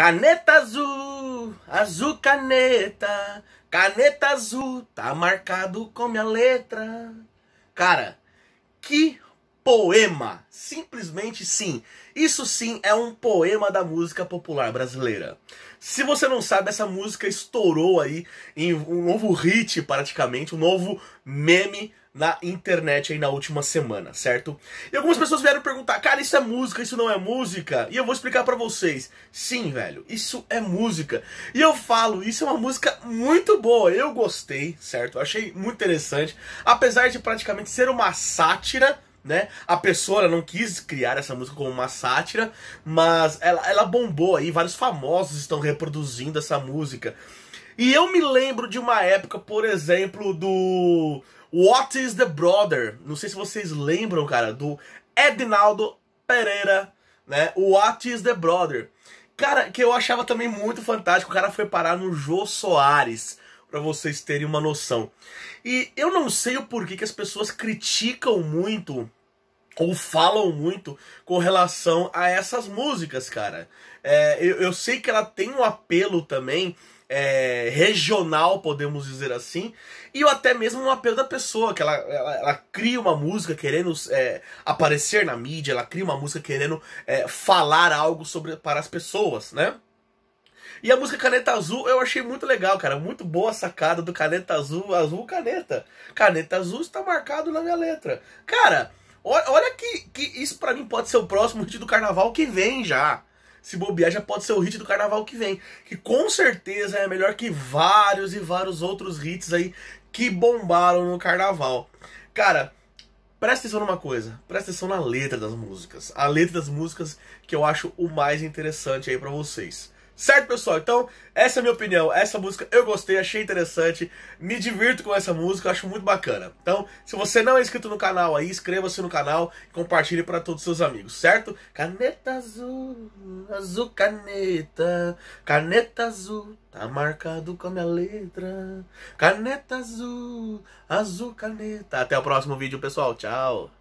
Caneta azul, azul caneta, caneta azul, tá marcado com minha letra. Cara, que poema! Simplesmente sim. Isso sim é um poema da música popular brasileira. Se você não sabe, essa música estourou aí em um novo hit praticamente, um novo meme na internet aí na última semana, certo? E algumas pessoas vieram perguntar, cara, isso é música, isso não é música? E eu vou explicar para vocês. Sim, velho, isso é música. E eu falo, isso é uma música muito boa, eu gostei, certo? Eu achei muito interessante, apesar de praticamente ser uma sátira, né? A pessoa não quis criar essa música como uma sátira, mas ela, ela bombou aí, vários famosos estão reproduzindo essa música. E eu me lembro de uma época, por exemplo, do What is the Brother? Não sei se vocês lembram, cara, do Ednaldo Pereira, né? What is the Brother? Cara, que eu achava também muito fantástico. O cara foi parar no Jô Soares, para vocês terem uma noção. E eu não sei o porquê que as pessoas criticam muito ou falam muito com relação a essas músicas, cara. É, eu, eu sei que ela tem um apelo também é, regional, podemos dizer assim, e até mesmo um apelo da pessoa, que ela, ela, ela cria uma música querendo é, aparecer na mídia, ela cria uma música querendo é, falar algo sobre para as pessoas, né? E a música Caneta Azul eu achei muito legal, cara. Muito boa a sacada do Caneta Azul, Azul Caneta. Caneta Azul está marcado na minha letra. Cara, olha que, que isso para mim pode ser o próximo hit do carnaval que vem já se bobear, já pode ser o hit do carnaval que vem. Que com certeza é melhor que vários e vários outros hits aí que bombaram no carnaval. Cara, presta atenção numa coisa. Presta atenção na letra das músicas. A letra das músicas que eu acho o mais interessante aí para vocês. Certo, pessoal? Então, essa é a minha opinião. Essa música eu gostei, achei interessante, me divirto com essa música, acho muito bacana. Então, se você não é inscrito no canal aí, inscreva-se no canal e compartilhe para todos os seus amigos, certo? Caneta azul, azul caneta, caneta azul, tá marcado com a minha letra. Caneta azul, azul caneta. Até o próximo vídeo, pessoal. Tchau.